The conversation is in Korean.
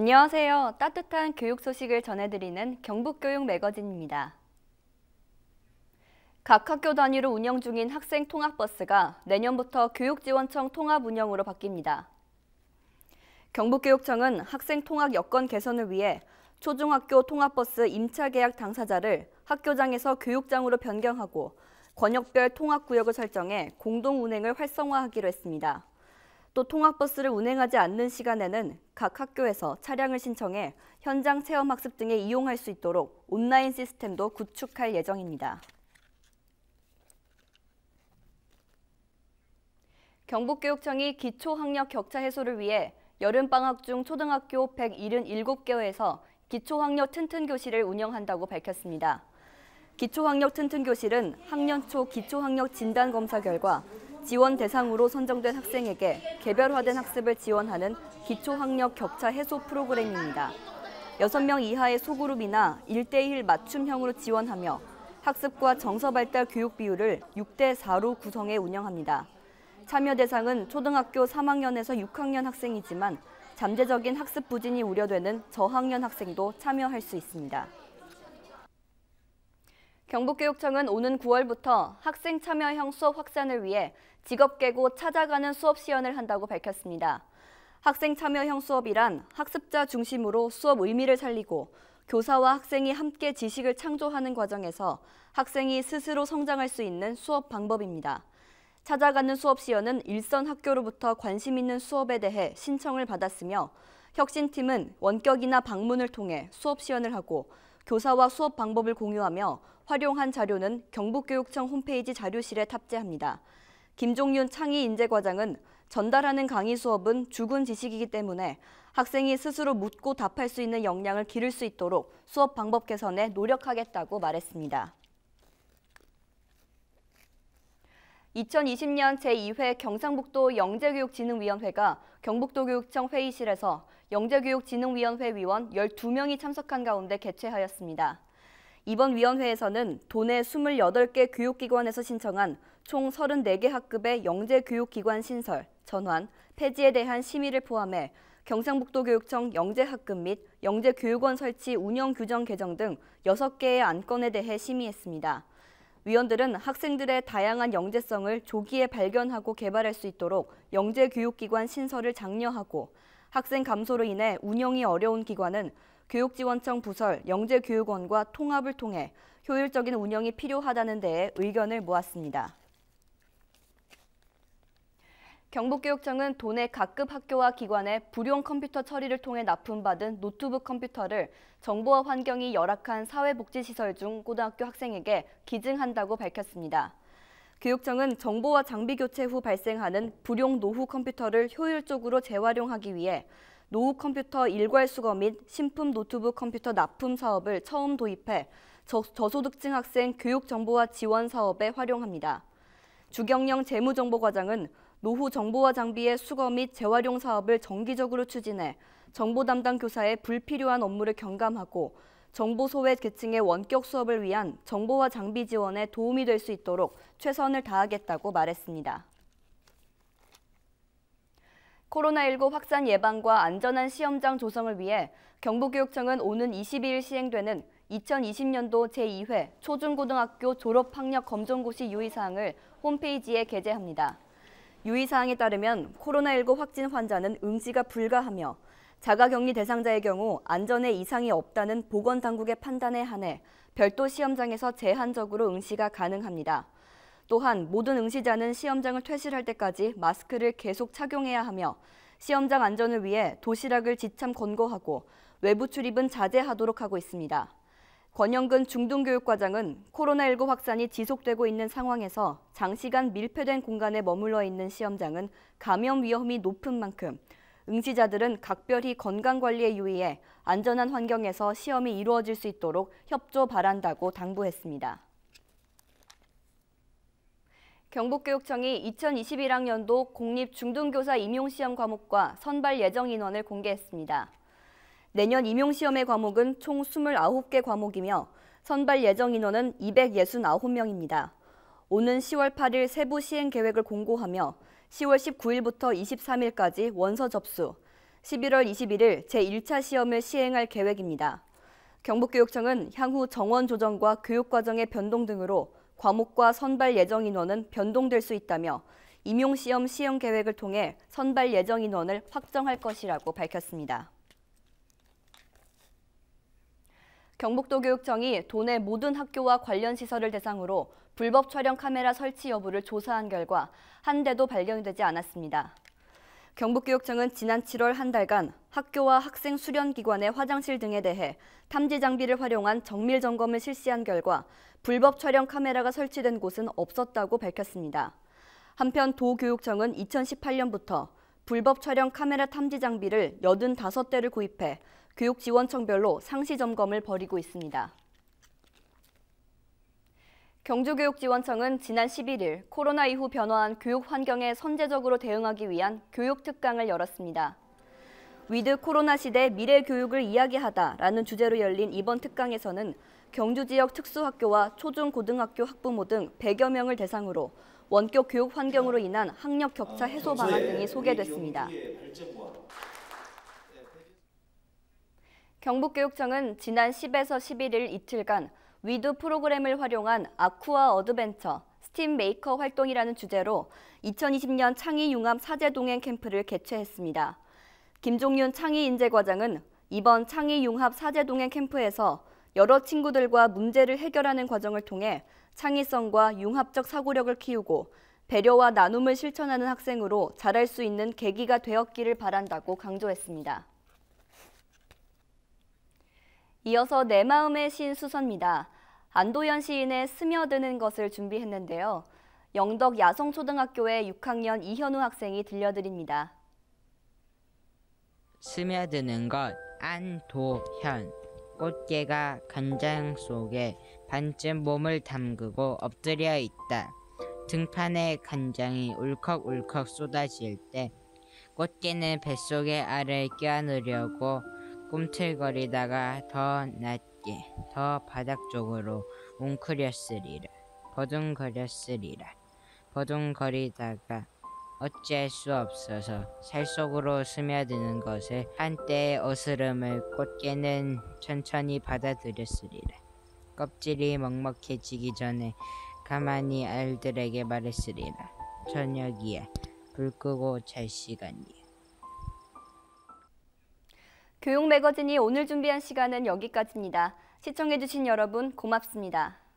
안녕하세요. 따뜻한 교육 소식을 전해드리는 경북교육 매거진입니다. 각 학교 단위로 운영 중인 학생 통학버스가 내년부터 교육지원청 통합 운영으로 바뀝니다. 경북교육청은 학생 통학 여건 개선을 위해 초중학교 통합버스 임차계약 당사자를 학교장에서 교육장으로 변경하고 권역별 통합구역을 설정해 공동 운행을 활성화하기로 했습니다. 또 통학버스를 운행하지 않는 시간에는 각 학교에서 차량을 신청해 현장 체험 학습 등에 이용할 수 있도록 온라인 시스템도 구축할 예정입니다. 경북교육청이 기초학력 격차 해소를 위해 여름방학 중 초등학교 177개에서 기초학력 튼튼 교실을 운영한다고 밝혔습니다. 기초학력 튼튼 교실은 학년 초 기초학력 진단검사 결과 지원 대상으로 선정된 학생에게 개별화된 학습을 지원하는 기초학력 격차 해소 프로그램입니다. 6명 이하의 소그룹이나 1대1 맞춤형으로 지원하며 학습과 정서발달 교육 비율을 6대4로 구성해 운영합니다. 참여 대상은 초등학교 3학년에서 6학년 학생이지만 잠재적인 학습 부진이 우려되는 저학년 학생도 참여할 수 있습니다. 경북교육청은 오는 9월부터 학생 참여형 수업 확산을 위해 직업계고 찾아가는 수업 시연을 한다고 밝혔습니다. 학생 참여형 수업이란 학습자 중심으로 수업 의미를 살리고 교사와 학생이 함께 지식을 창조하는 과정에서 학생이 스스로 성장할 수 있는 수업 방법입니다. 찾아가는 수업 시연은 일선 학교로부터 관심 있는 수업에 대해 신청을 받았으며 혁신팀은 원격이나 방문을 통해 수업 시연을 하고 교사와 수업 방법을 공유하며 활용한 자료는 경북교육청 홈페이지 자료실에 탑재합니다. 김종윤 창의인재과장은 전달하는 강의 수업은 죽은 지식이기 때문에 학생이 스스로 묻고 답할 수 있는 역량을 기를 수 있도록 수업 방법 개선에 노력하겠다고 말했습니다. 2020년 제2회 경상북도 영재교육진흥위원회가 경북도교육청 회의실에서 영재교육진흥위원회 위원 12명이 참석한 가운데 개최하였습니다. 이번 위원회에서는 도내 28개 교육기관에서 신청한 총 34개 학급의 영재교육기관 신설, 전환, 폐지에 대한 심의를 포함해 경상북도교육청 영재학급 및 영재교육원 설치 운영 규정 개정 등 6개의 안건에 대해 심의했습니다. 위원들은 학생들의 다양한 영재성을 조기에 발견하고 개발할 수 있도록 영재교육기관 신설을 장려하고 학생 감소로 인해 운영이 어려운 기관은 교육지원청 부설 영재교육원과 통합을 통해 효율적인 운영이 필요하다는 데에 의견을 모았습니다. 경북교육청은 도내 각급 학교와 기관에 불용 컴퓨터 처리를 통해 납품받은 노트북 컴퓨터를 정보와 환경이 열악한 사회복지시설 중 고등학교 학생에게 기증한다고 밝혔습니다. 교육청은 정보와 장비 교체 후 발생하는 불용 노후 컴퓨터를 효율적으로 재활용하기 위해 노후 컴퓨터 일괄 수거 및 신품 노트북 컴퓨터 납품 사업을 처음 도입해 저소득층 학생 교육 정보화 지원 사업에 활용합니다. 주경영 재무정보과장은 노후 정보와 장비의 수거 및 재활용 사업을 정기적으로 추진해 정보 담당 교사의 불필요한 업무를 경감하고 정보 소외 계층의 원격 수업을 위한 정보와 장비 지원에 도움이 될 수 있도록 최선을 다하겠다고 말했습니다. 코로나19 확산 예방과 안전한 시험장 조성을 위해 경북교육청은 오는 22일 시행되는 2020년도 제2회 초중고등학교 졸업학력 검정고시 유의사항을 홈페이지에 게재합니다. 유의사항에 따르면 코로나19 확진 환자는 응시가 불가하며 자가격리 대상자의 경우 안전에 이상이 없다는 보건당국의 판단에 한해 별도 시험장에서 제한적으로 응시가 가능합니다. 또한 모든 응시자는 시험장을 퇴실할 때까지 마스크를 계속 착용해야 하며 시험장 안전을 위해 도시락을 지참 권고하고 외부 출입은 자제하도록 하고 있습니다. 권영근 중등교육과장은 코로나19 확산이 지속되고 있는 상황에서 장시간 밀폐된 공간에 머물러 있는 시험장은 감염 위험이 높은 만큼 응시자들은 각별히 건강관리에 유의해 안전한 환경에서 시험이 이루어질 수 있도록 협조 바란다고 당부했습니다. 경북교육청이 2021학년도 공립중등교사 임용시험 과목과 선발 예정 인원을 공개했습니다. 내년 임용시험의 과목은 총 29개 과목이며 선발 예정 인원은 269명입니다. 오는 10월 8일 세부 시행 계획을 공고하며 10월 19일부터 23일까지 원서 접수, 11월 21일 제1차 시험을 시행할 계획입니다. 경북교육청은 향후 정원 조정과 교육과정의 변동 등으로 과목과 선발 예정 인원은 변동될 수 있다며 임용시험 시행 계획을 통해 선발 예정 인원을 확정할 것이라고 밝혔습니다. 경북도교육청이 도내 모든 학교와 관련 시설을 대상으로 불법 촬영 카메라 설치 여부를 조사한 결과 한 대도 발견되지 않았습니다. 경북교육청은 지난 7월 한 달간 학교와 학생 수련기관의 화장실 등에 대해 탐지 장비를 활용한 정밀 점검을 실시한 결과 불법 촬영 카메라가 설치된 곳은 없었다고 밝혔습니다. 한편 도교육청은 2018년부터 불법 촬영 카메라 탐지 장비를 85대를 구입해 교육지원청별로 상시 점검을 벌이고 있습니다. 경주교육지원청은 지난 11일 코로나 이후 변화한 교육 환경에 선제적으로 대응하기 위한 교육 특강을 열었습니다. 위드 코로나 시대 미래 교육을 이야기하다라는 주제로 열린 이번 특강에서는 경주 지역 특수학교와 초중고등학교 학부모 등 100여 명을 대상으로 원격 교육 환경으로 인한 학력 격차 해소 방안 등이 소개됐습니다. 경북교육청은 지난 10에서 11일 이틀간 위드 프로그램을 활용한 아쿠아 어드벤처, 스팀 메이커 활동이라는 주제로 2020년 창의 융합 사제 동행 캠프를 개최했습니다. 김종윤 창의 인재 과장은 이번 창의 융합 사제 동행 캠프에서 여러 친구들과 문제를 해결하는 과정을 통해 창의성과 융합적 사고력을 키우고 배려와 나눔을 실천하는 학생으로 자랄 수 있는 계기가 되었기를 바란다고 강조했습니다. 이어서 내 마음의 신수선입니다 안도현 시인의 스며드는 것을 준비했는데요. 영덕 야성초등학교의 6학년 이현우 학생이 들려드립니다. 스며드는 것 안도현 꽃게가 간장 속에 반쯤 몸을 담그고 엎드려 있다. 등판에 간장이 울컥울컥 쏟아질 때 꽃게는 뱃속에 알을 껴안으려고 꿈틀거리다가 더 낮게 더 바닥 쪽으로 웅크렸으리라 버둥거렸으리라 버둥거리다가 어찌할 수 없어서 살 속으로 스며드는 것을 한때의 어스름을 꽃게는 천천히 받아들였으리라. 껍질이 먹먹해지기 전에 가만히 알들에게 말했으리라. 저녁이야. 불 끄고 잘 시간이야. 교육 매거진이 오늘 준비한 시간은 여기까지입니다. 시청해주신 여러분 고맙습니다.